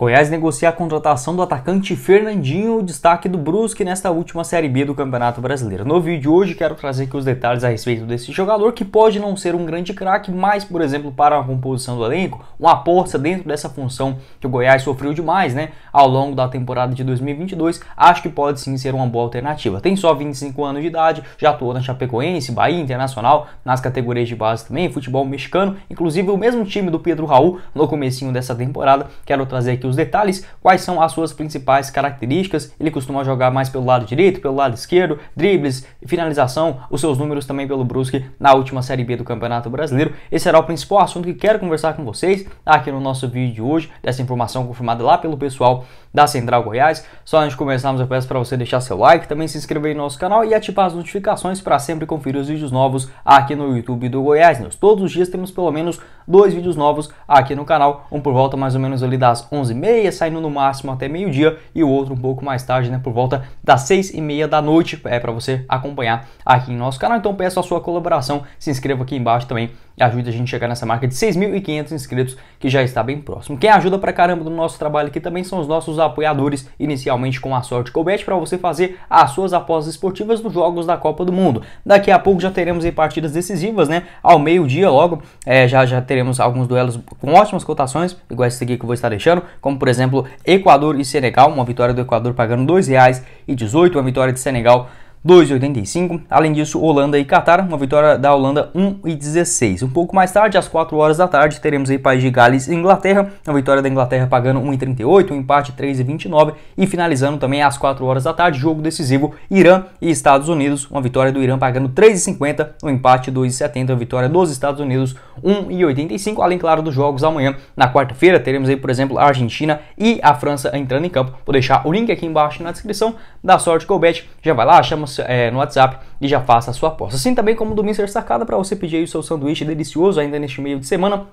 Goiás negocia a contratação do atacante Fernandinho, destaque do Brusque nesta última Série B do Campeonato Brasileiro. No vídeo de hoje quero trazer aqui os detalhes a respeito desse jogador, que pode não ser um grande craque, mas, por exemplo, para a composição do elenco, uma aposta dentro dessa função que o Goiás sofreu demais né, ao longo da temporada de 2022, acho que pode sim ser uma boa alternativa. Tem só 25 anos de idade, já atuou na Chapecoense, Bahia Internacional, nas categorias de base também, futebol mexicano, inclusive o mesmo time do Pedro Raul no comecinho dessa temporada. Quero trazer aqui os detalhes, quais são as suas principais características. Ele costuma jogar mais pelo lado direito, pelo lado esquerdo, dribles, finalização, os seus números também pelo Brusque na última Série B do Campeonato Brasileiro. Esse será o principal assunto que quero conversar com vocês aqui no nosso vídeo de hoje, dessa informação confirmada lá pelo pessoal da Central Goiás. Só antes de começarmos, eu peço para você deixar seu like, também se inscrever no nosso canal e ativar as notificações para sempre conferir os vídeos novos aqui no YouTube do Goiás News. Todos os dias temos pelo menos dois vídeos novos aqui no canal, um por volta mais ou menos ali das 11 meia, saindo no máximo até meio-dia, e o outro um pouco mais tarde, né, por volta das seis e meia da noite, é para você acompanhar aqui em nosso canal. Então peço a sua colaboração, se inscreva aqui embaixo também ajuda a gente a chegar nessa marca de 6.500 inscritos, que já está bem próximo. Quem ajuda pra caramba no nosso trabalho aqui também são os nossos apoiadores, inicialmente com a sorte Colbet, para você fazer as suas apostas esportivas nos jogos da Copa do Mundo. Daqui a pouco já teremos aí partidas decisivas, né? Ao meio-dia logo, é, já, já teremos alguns duelos com ótimas cotações, igual esse aqui que eu vou estar deixando, como por exemplo Equador e Senegal, uma vitória do Equador pagando R$ 2,18, uma vitória de Senegal 2,85. Além disso, Holanda e Catar, uma vitória da Holanda 1,16. Um pouco mais tarde, às 4 horas da tarde, teremos aí País de Gales e Inglaterra, uma vitória da Inglaterra pagando 1,38, um empate 3,29 e finalizando também às 4 horas da tarde, jogo decisivo Irã e Estados Unidos, uma vitória do Irã pagando 3,50, um empate 2,70, Uma vitória dos Estados Unidos 1,85. Além, claro, dos jogos amanhã, na quarta-feira, teremos aí, por exemplo, a Argentina e a França entrando em campo. Vou deixar o link aqui embaixo na descrição. da sorte, Colbet. Já vai lá, chama-se é, no WhatsApp e já faça a sua aposta. Assim também como do Mr. Sacada para você pedir o seu sanduíche delicioso ainda neste meio de semana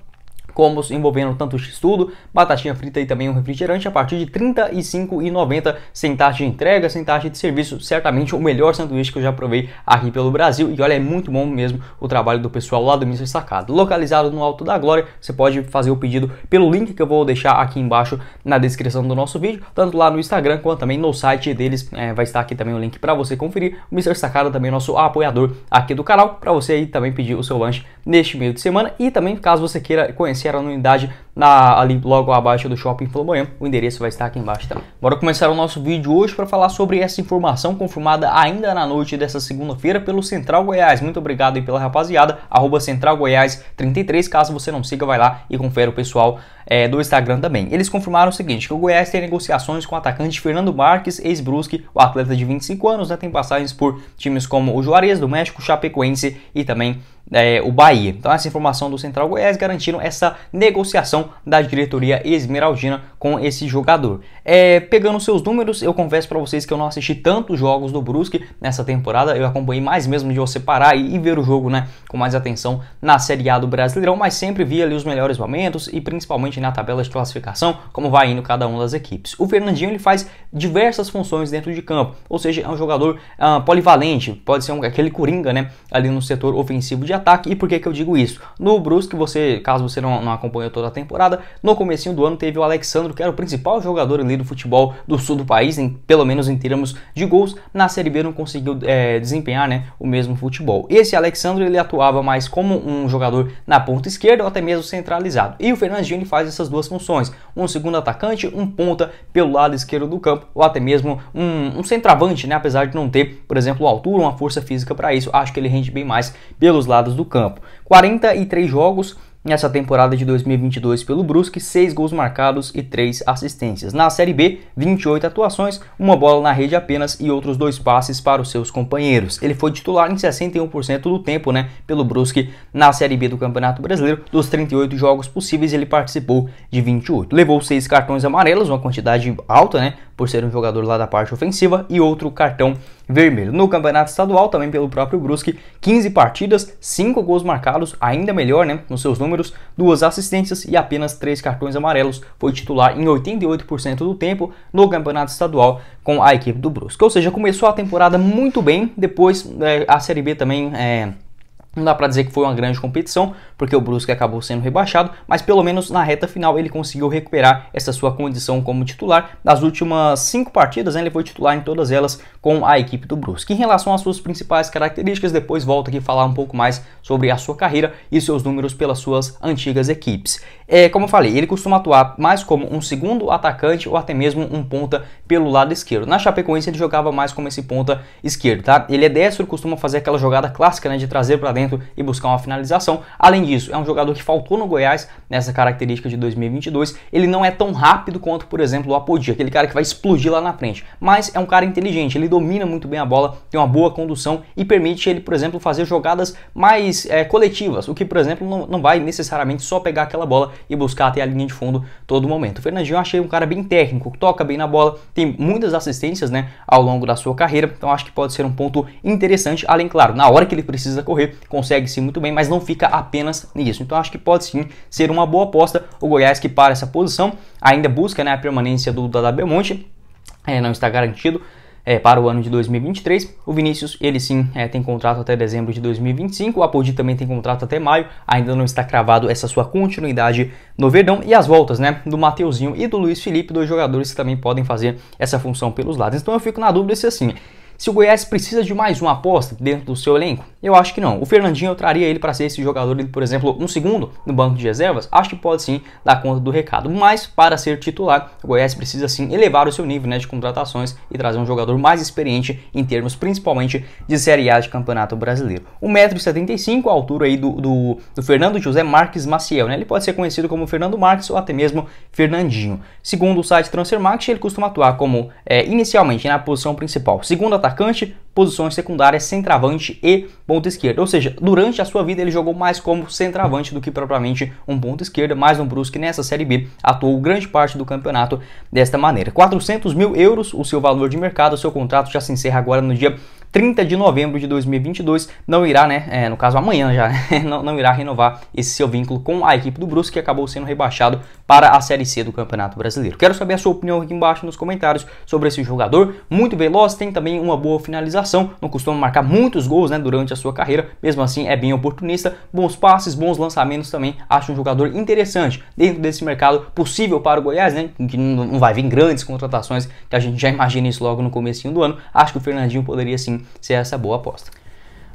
combos envolvendo tanto x-tudo, batatinha frita e também um refrigerante a partir de R$ 35,90 sem taxa de entrega, sem taxa de serviço. Certamente o melhor sanduíche que eu já provei aqui pelo Brasil e olha, é muito bom mesmo o trabalho do pessoal lá do Mister Sacado. Localizado no Alto da Glória, você pode fazer o pedido pelo link que eu vou deixar aqui embaixo na descrição do nosso vídeo, tanto lá no Instagram quanto também no site deles, é, vai estar aqui também o link para você conferir. O Mister Sacado é também é nosso apoiador aqui do canal, para você aí também pedir o seu lanche neste meio de semana e também caso você queira conhecer era a anuidade na, ali logo abaixo do Shopping Flamboyant. O endereço vai estar aqui embaixo também. Tá? Bora começar o nosso vídeo hoje para falar sobre essa informação confirmada ainda na noite dessa segunda-feira pelo Central Goiás. Muito obrigado aí pela rapaziada, arroba Central Goiás 33. Caso você não siga, vai lá e confere o pessoal é, do Instagram também. Eles confirmaram o seguinte, que o Goiás tem negociações com o atacante Fernando Marques, ex-Brusque, o atleta de 25 anos, né, tem passagens por times como o Juarez do México, Chapecoense e também é, o Bahia. Então essa informação do Central Goiás garantiram essa negociação da diretoria esmeraldina com esse jogador. É, pegando seus números, eu confesso para vocês que eu não assisti tantos jogos do Brusque nessa temporada, eu acompanhei mais mesmo de você parar e, e ver o jogo né, com mais atenção na Série A do Brasileirão, mas sempre vi ali os melhores momentos e principalmente na tabela de classificação, como vai indo cada uma das equipes. O Fernandinho ele faz diversas funções dentro de campo, ou seja, é um jogador ah, polivalente, pode ser um, aquele coringa né, ali no setor ofensivo de ataque, e por que, que eu digo isso? No Brusque, você, caso você não, não acompanhou toda a temporada, temporada. No começo do ano teve o Alexandre que era o principal jogador ali do futebol do sul do país, em, pelo menos em termos de gols. Na Série B não conseguiu é, desempenhar né, o mesmo futebol. Esse Alexandre ele atuava mais como um jogador na ponta esquerda ou até mesmo centralizado. E o Fernandinho faz essas duas funções: um segundo atacante, um ponta pelo lado esquerdo do campo, ou até mesmo um, um centroavante, né? apesar de não ter, por exemplo, altura, uma força física para isso. Acho que ele rende bem mais pelos lados do campo. 43 jogos, nessa temporada de 2022 pelo Brusque, 6 gols marcados e 3 assistências. Na Série B, 28 atuações, uma bola na rede apenas e outros dois passes para os seus companheiros. Ele foi titular em 61% do tempo, né, pelo Brusque na Série B do Campeonato Brasileiro. Dos 38 jogos possíveis, ele participou de 28. Levou 6 cartões amarelos, uma quantidade alta, né, por ser um jogador lá da parte ofensiva e outro cartão vermelho. No Campeonato Estadual, também pelo próprio Brusque, 15 partidas, 5 gols marcados, ainda melhor né, nos seus números, duas assistências e apenas 3 cartões amarelos. Foi titular em 88% do tempo no Campeonato Estadual com a equipe do Brusque. Ou seja, começou a temporada muito bem, depois é, a Série B também... É, não dá para dizer que foi uma grande competição, porque o Brusque acabou sendo rebaixado, mas pelo menos na reta final ele conseguiu recuperar essa sua condição como titular. Nas últimas cinco partidas, né, ele foi titular em todas elas com a equipe do Brusque. Em relação às suas principais características, depois volto aqui falar um pouco mais sobre a sua carreira e seus números pelas suas antigas equipes. É, como eu falei, ele costuma atuar mais como um segundo atacante ou até mesmo um ponta pelo lado esquerdo. Na Chapecoense ele jogava mais como esse ponta esquerdo, tá? Ele é destro, costuma fazer aquela jogada clássica né, de trazer para dentro talento e buscar uma finalização. Além disso, é um jogador que faltou no Goiás nessa característica de 2022. Ele não é tão rápido quanto, por exemplo, o Apodi, aquele cara que vai explodir lá na frente, mas é um cara inteligente, ele domina muito bem a bola, tem uma boa condução e permite ele, por exemplo, fazer jogadas mais é, coletivas, o que, por exemplo, não, não vai necessariamente só pegar aquela bola e buscar até a linha de fundo todo momento. O Fernandinho eu achei um cara bem técnico, toca bem na bola, tem muitas assistências né, ao longo da sua carreira, então acho que pode ser um ponto interessante, além, claro, na hora que ele precisa correr, consegue se muito bem, mas não fica apenas nisso. Então acho que pode sim ser uma boa aposta o Goiás que para essa posição, ainda busca né, a permanência do Dada Belmonte, é, não está garantido. É, para o ano de 2023. O Vinícius, ele sim, é, tem contrato até dezembro de 2025. O Apodi também tem contrato até maio. Ainda não está cravado essa sua continuidade no Verdão. E as voltas, né, do Mateuzinho e do Luiz Felipe, dois jogadores que também podem fazer essa função pelos lados. Então eu fico na dúvida se assim, se o Goiás precisa de mais uma aposta dentro do seu elenco, eu acho que não. O Fernandinho eu traria ele para ser esse jogador, por exemplo, um segundo no banco de reservas. Acho que pode sim dar conta do recado. Mas para ser titular, o Goiás precisa sim elevar o seu nível né, de contratações e trazer um jogador mais experiente em termos principalmente de Série A de Campeonato Brasileiro. 1,75m, a altura aí do, do, do, Fernando José Marques Maciel. Né? Ele pode ser conhecido como Fernando Marques ou até mesmo Fernandinho. Segundo o site Transfermarkt, ele costuma atuar como é, inicialmente na né, posição principal, segunda atacante, posições secundárias, centroavante e ponta esquerda. Ou seja, durante a sua vida ele jogou mais como centroavante do que propriamente um ponto esquerda, mas um Brusque nessa Série B atuou grande parte do campeonato desta maneira. 400 mil euros o seu valor de mercado, seu contrato já se encerra agora no dia 30 de novembro de 2022, não irá, né, é, no caso amanhã já, né, não, não irá renovar esse seu vínculo com a equipe do Brusque, que acabou sendo rebaixado para a Série C do Campeonato Brasileiro. Quero saber a sua opinião aqui embaixo nos comentários sobre esse jogador, muito veloz, tem também uma boa finalização, não costuma marcar muitos gols, né, durante a sua carreira, mesmo assim é bem oportunista, bons passes, bons lançamentos também, acho um jogador interessante dentro desse mercado possível para o Goiás, né, que não vai vir grandes contratações, que a gente já imagina isso logo no comecinho do ano, acho que o Fernandinho poderia sim ser é essa boa aposta.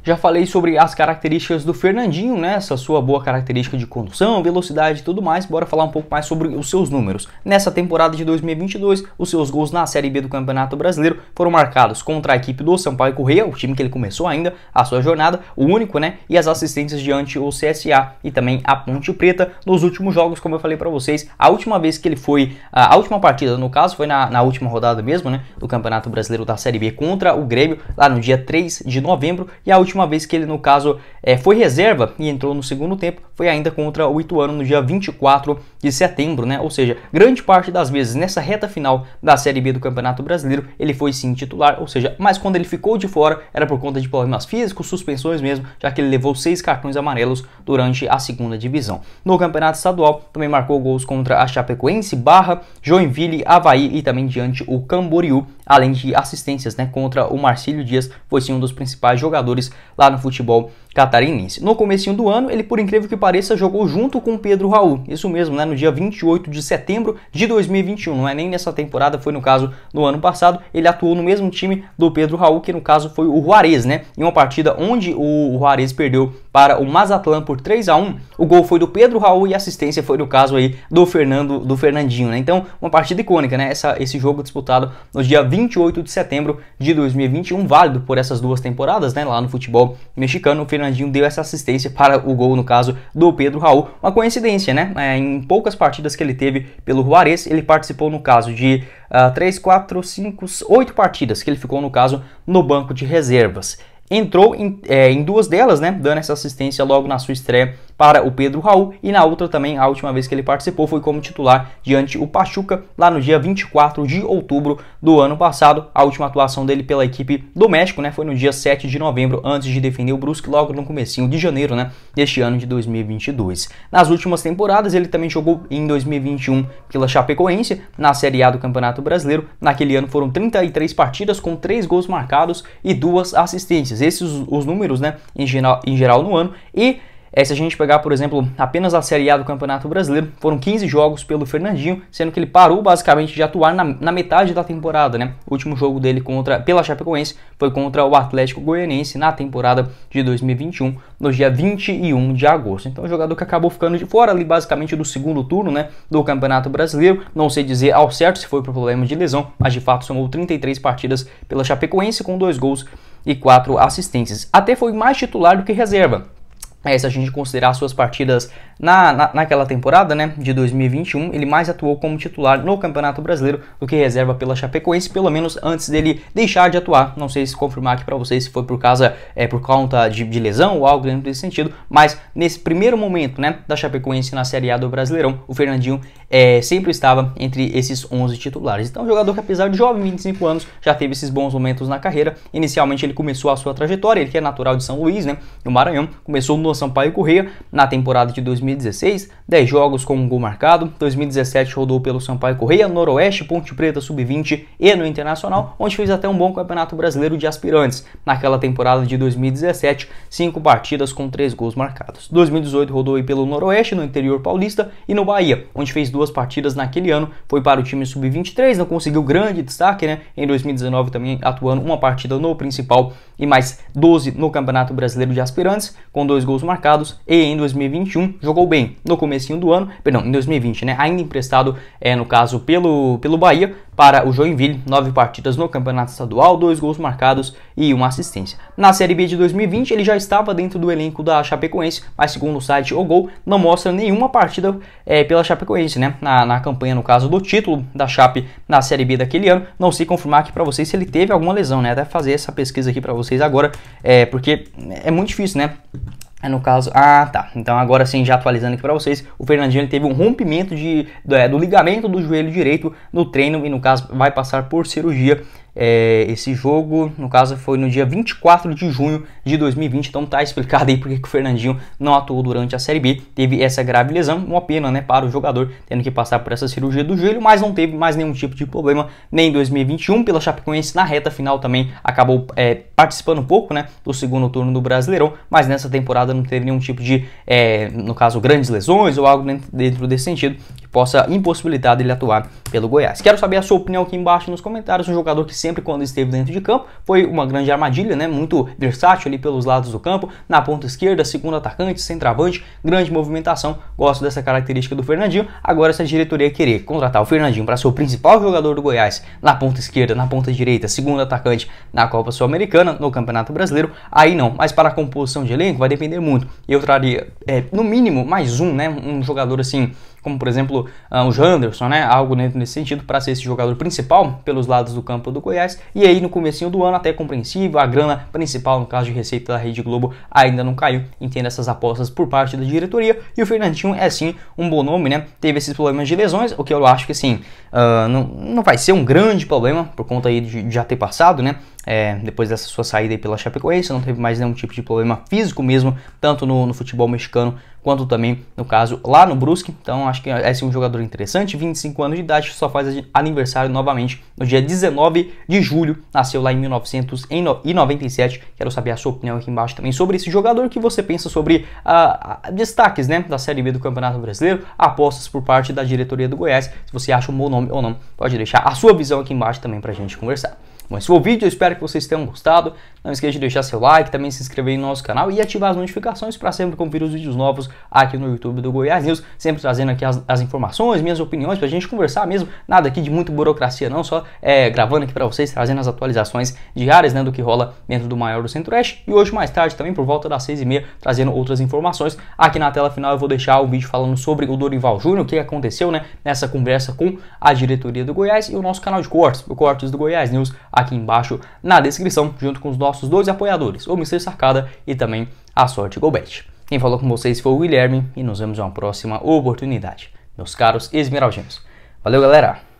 Já falei sobre as características do Fernandinho, né? Essa sua boa característica de condução, velocidade e tudo mais. Bora falar um pouco mais sobre os seus números. Nessa temporada de 2022, os seus gols na Série B do Campeonato Brasileiro foram marcados contra a equipe do Sampaio Correia, o time que ele começou ainda a sua jornada, o único, né? E as assistências diante o CSA e também a Ponte Preta nos últimos jogos, como eu falei para vocês. A última vez que ele foi, a última partida, no caso, foi na, na última rodada mesmo, né? Do Campeonato Brasileiro da Série B contra o Grêmio, lá no dia 3 de novembro. E a última última vez que ele, no caso, é, foi reserva e entrou no segundo tempo foi ainda contra o Ituano no dia 24 de setembro, né? Ou seja, grande parte das vezes nessa reta final da Série B do Campeonato Brasileiro ele foi sim titular, ou seja, mas quando ele ficou de fora era por conta de problemas físicos, suspensões mesmo, já que ele levou seis cartões amarelos durante a segunda divisão. No Campeonato Estadual também marcou gols contra a Chapecoense, Barra, Joinville, Havaí e também diante o Camboriú, além de assistências, né? Contra o Marcílio Dias, foi sim um dos principais jogadores lá no futebol catarinense. No comecinho do ano, ele por incrível que pareça jogou junto com Pedro Raul. Isso mesmo, né, no dia 28 de setembro de 2021, não é nem nessa temporada, foi no caso no ano passado, ele atuou no mesmo time do Pedro Raul, que no caso foi o Juarez, né? Em uma partida onde o Juarez perdeu para o Mazatlan por 3 a 1, o gol foi do Pedro Raul e a assistência foi no caso aí do Fernando do Fernandinho, né? Então, uma partida icônica, né? Essa, esse jogo disputado no dia 28 de setembro de 2021, válido por essas duas temporadas, né, lá no futebol mexicano. O Fernandinho deu essa assistência para o gol, no caso, do Pedro Raul. Uma coincidência, né? É, em poucas partidas que ele teve pelo Juarez, ele participou, no caso, de uh, 3, 4, 5, 8 partidas, que ele ficou, no caso, no banco de reservas entrou em, é, em, duas delas, né, dando essa assistência logo na sua estreia para o Pedro Raul e na outra também a última vez que ele participou foi como titular diante o Pachuca lá no dia 24 de outubro do ano passado. A última atuação dele pela equipe do México, né, foi no dia 7 de novembro antes de defender o Brusque logo no comecinho de janeiro, né, deste ano de 2022. Nas últimas temporadas ele também jogou em 2021 pela Chapecoense na Série A do Campeonato Brasileiro. Naquele ano foram 33 partidas com 3 gols marcados e duas assistências. Esses os números, né, em geral, em geral no ano e é, se a gente pegar, por exemplo, apenas a Série A do Campeonato Brasileiro, foram 15 jogos pelo Fernandinho, sendo que ele parou basicamente de atuar na, na metade da temporada, né? O último jogo dele contra pela Chapecoense foi contra o Atlético Goianense na temporada de 2021, no dia 21 de agosto. Então, o jogador que acabou ficando de fora ali basicamente do segundo turno, né, do Campeonato Brasileiro. Não sei dizer ao certo se foi por problema de lesão, mas de fato somou 33 partidas pela Chapecoense com dois gols e quatro assistências. Até foi mais titular do que reserva é, se a gente considerar suas partidas na, na, naquela temporada, né, de 2021, ele mais atuou como titular no Campeonato Brasileiro do que reserva pela Chapecoense, pelo menos antes dele deixar de atuar. Não sei se confirmar aqui para vocês se foi por causa, é, por conta de, de, lesão ou algo dentro desse sentido, mas nesse primeiro momento, né, da Chapecoense na Série A do Brasileirão, o Fernandinho é, sempre estava entre esses 11 titulares. Então, um jogador que apesar de jovem, 25 anos, já teve esses bons momentos na carreira. Inicialmente ele começou a sua trajetória, ele que é natural de São Luís, né, no Maranhão, começou no pelo Sampaio Correia na temporada de 2016, 10 jogos com um gol marcado. 2017 rodou pelo Sampaio Correia, Noroeste, Ponte Preta, Sub-20 e no Internacional, onde fez até um bom Campeonato Brasileiro de Aspirantes. Naquela temporada de 2017, 5 partidas com 3 gols marcados. 2018 rodou pelo Noroeste, no interior paulista e no Bahia, onde fez duas partidas naquele ano. Foi para o time Sub-23, não conseguiu grande destaque, né? Em 2019 também atuando uma partida no principal e mais 12 no Campeonato Brasileiro de Aspirantes, com dois gols marcados, e em 2021 jogou bem no comecinho do ano, perdão, em 2020, né? Ainda emprestado, é, no caso, pelo, pelo Bahia, para o Joinville, nove partidas no campeonato estadual, dois gols marcados e uma assistência. Na Série B de 2020, ele já estava dentro do elenco da Chapecoense, mas segundo o site O Gol, não mostra nenhuma partida é, pela Chapecoense, né? Na, na campanha, no caso do título da Chape na Série B daquele ano, não sei confirmar aqui para vocês se ele teve alguma lesão, né? Até fazer essa pesquisa aqui para vocês agora, é, porque é muito difícil, né? É, no caso, ah tá, então agora sim, já atualizando aqui para vocês, o Fernandinho teve um rompimento de, do, é, do ligamento do joelho direito no treino e no caso vai passar por cirurgia é, esse jogo, no caso, foi no dia 24 de junho de 2020, então tá explicado aí porque que o Fernandinho não atuou durante a Série B, teve essa grave lesão, uma pena, né, para o jogador, tendo que passar por essa cirurgia do joelho, mas não teve mais nenhum tipo de problema, nem em 2021, pela Chapecoense, na reta final também acabou é, participando um pouco, né, do segundo turno do Brasileirão, mas nessa temporada não teve nenhum tipo de, é, no caso, grandes lesões ou algo dentro desse sentido, possa impossibilitar dele atuar pelo Goiás. Quero saber a sua opinião aqui embaixo nos comentários. Um jogador que sempre, quando esteve dentro de campo, foi uma grande armadilha, né? Muito versátil ali pelos lados do campo, na ponta esquerda, segundo atacante, centroavante, grande movimentação. Gosto dessa característica do Fernandinho. Agora, se a diretoria querer contratar o Fernandinho para ser o principal jogador do Goiás na ponta esquerda, na ponta direita, segundo atacante na Copa Sul-Americana, no Campeonato Brasileiro, aí não. Mas para a composição de elenco vai depender muito. Eu traria, é, no mínimo, mais um, né? Um jogador assim como por exemplo uh, o Janderson, né? Algo nesse sentido para ser esse jogador principal pelos lados do campo do Goiás. E aí no comecinho do ano até compreensível, a grana principal no caso de receita da Rede Globo ainda não caiu. Entenda essas apostas por parte da diretoria e o Fernandinho é sim um bom nome, né? Teve esses problemas de lesões, o que eu acho que assim uh, não, não vai ser um grande problema por conta aí de, de já ter passado, né? É, depois dessa sua saída pela Chapecoense, não teve mais nenhum tipo de problema físico mesmo, tanto no, no, futebol mexicano quanto também, no caso, lá no Brusque. Então, acho que esse é, é um jogador interessante, 25 anos de idade, só faz aniversário novamente no dia 19 de julho, nasceu lá em 1997. Quero saber a sua opinião aqui embaixo também sobre esse jogador, o que você pensa sobre ah, ah, destaques né, da Série B do Campeonato Brasileiro, apostas por parte da diretoria do Goiás, se você acha um bom nome ou não, pode deixar a sua visão aqui embaixo também pra gente conversar. Bom, esse foi o vídeo, eu espero que vocês tenham gostado. Não esqueça de deixar seu like, também se inscrever no nosso canal e ativar as notificações para sempre conferir os vídeos novos aqui no YouTube do Goiás News, sempre trazendo aqui as, as informações, minhas opiniões, para a gente conversar mesmo, nada aqui de muito burocracia não, só é, gravando aqui para vocês, trazendo as atualizações diárias né, do que rola dentro do maior do Centro-Oeste e hoje mais tarde também por volta das seis e meia, trazendo outras informações. Aqui na tela final eu vou deixar o um vídeo falando sobre o Dorival Júnior, o que aconteceu né, nessa conversa com a diretoria do Goiás e o nosso canal de cortes, o Cortes do Goiás News, aqui embaixo na descrição, junto com os nossos nossos dois apoiadores, o Mr. Sarcada e também a Sorte Golbet. Quem falou com vocês foi o Guilherme e nos vemos em uma próxima oportunidade, meus caros esmeraldinos. Valeu, galera!